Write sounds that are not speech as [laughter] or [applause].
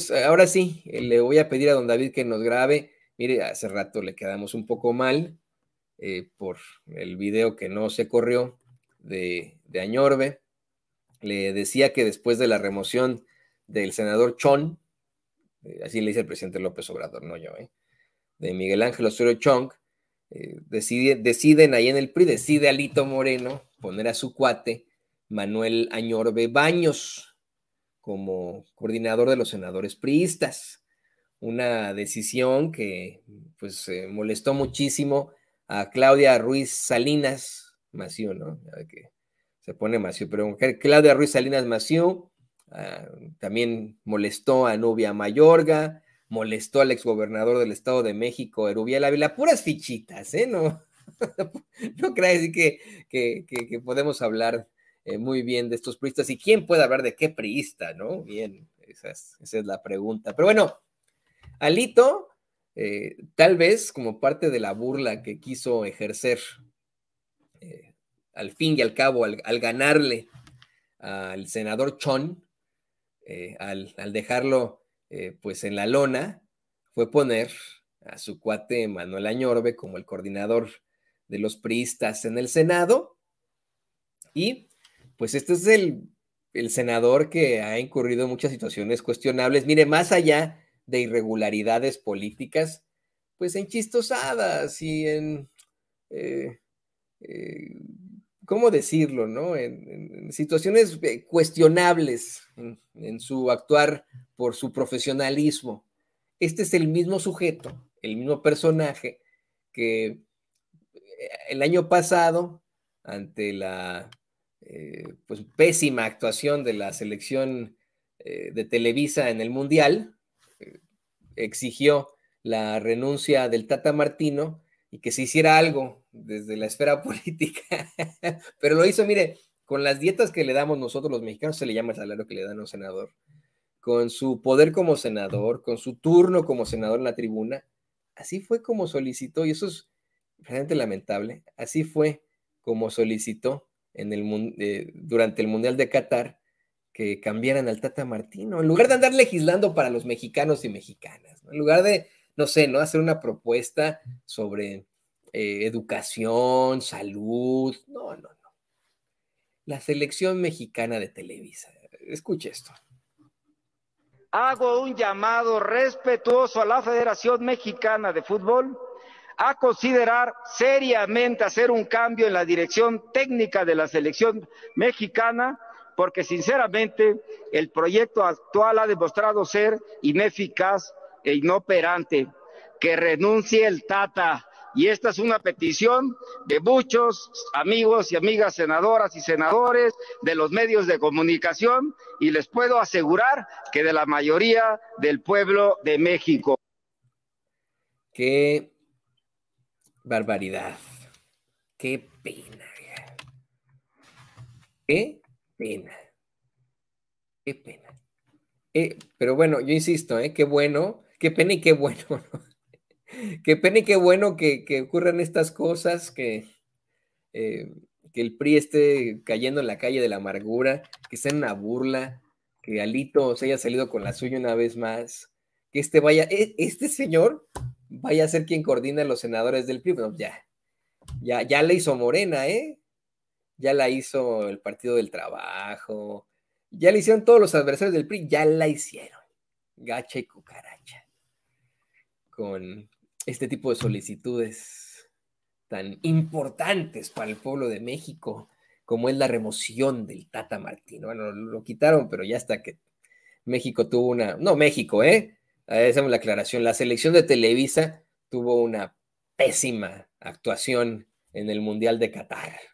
Pues, eh, ahora sí, eh, le voy a pedir a don David que nos grabe. Mire, hace rato le quedamos un poco mal eh, por el video que no se corrió de, Añorbe. Le decía que después de la remoción del senador Chon, así le dice el presidente López Obrador, no yo, de Miguel Ángel Osorio Chong, deciden ahí en el PRI, decide Alito Moreno poner a su cuate Manuel Añorbe Baños como coordinador de los senadores priistas. Una decisión que pues eh, molestó muchísimo a Claudia Ruiz Salinas Maciú, ¿no? Que se pone Maciú, pero Claudia Ruiz Salinas Maciú ah, también molestó a Nubia Mayorga, molestó al exgobernador del Estado de México, Erubiel Ávila, puras fichitas, ¿eh? No, [laughs] no creas que podemos hablar eh, muy bien de estos priistas. ¿Y quién puede hablar de qué priista, no? Bien, esa es, la pregunta. Pero bueno, Alito, eh, tal vez como parte de la burla que quiso ejercer, eh, al fin y al cabo, al, ganarle al senador Chon, al, al, dejarlo pues en la lona, fue poner a su cuate Manuel Añorbe como el coordinador de los priistas en el Senado y pues este es el, senador que ha incurrido en muchas situaciones cuestionables. Mire, más allá de irregularidades políticas, pues en chistosadas y en, eh, eh, ¿cómo decirlo? No? En, situaciones eh, cuestionables en, su actuar por su profesionalismo. Este es el mismo sujeto, el mismo personaje que el año pasado, ante la pues pésima actuación de la selección eh, de Televisa en el Mundial, eh, exigió la renuncia del Tata Martino y que se hiciera algo desde la esfera [laughs] política, pero lo hizo, mire, con las dietas que le damos nosotros los mexicanos, se le llama el salario que le dan a un senador, con su poder como senador, con su turno como senador en la tribuna, así fue como solicitó, y eso es realmente lamentable, así fue como solicitó en el, eh, durante el Mundial de Qatar que cambiaran al Tata Martino, en lugar de andar legislando para los mexicanos y mexicanas, en lugar de, no sé, ¿no? Hacer una propuesta sobre eh, educación, salud, no, no, no. La selección mexicana de Televisa, escuche esto. Hago un llamado respetuoso a la Federación Mexicana de Fútbol a considerar seriamente hacer un cambio en la dirección técnica de la selección mexicana, porque sinceramente el proyecto actual ha demostrado ser ineficaz e inoperante. Que renuncie el Tata. Y esta es una petición de muchos amigos y amigas senadoras y senadores de los medios de comunicación y les puedo asegurar que de la mayoría del pueblo de México. Que... Barbaridad. Qué pena. Qué pena. Qué eh, pena. pero bueno, yo insisto, eh, qué bueno, qué pena y qué bueno. [laughs] qué pena y qué bueno que, ocurran estas cosas, que, eh, que el PRI esté cayendo en la calle de la amargura, que sea una burla, que Alito se haya salido con la suya una vez más, que este vaya, e, este señor vaya a ser quien coordina a los senadores del PRI. ya, ya, ya le hizo Morena, ¿eh? Ya la hizo el Partido del Trabajo, ya la hicieron todos los adversarios del PRI, ya la hicieron. Gacha y cucaracha. Con este tipo de solicitudes tan importantes para el pueblo de México, como es la remoción del Tata Martín, Bueno, lo, lo quitaron, pero ya hasta que México tuvo una. No, México, ¿eh? hacemos la aclaración, la selección de Televisa tuvo una pésima actuación en el Mundial de Qatar.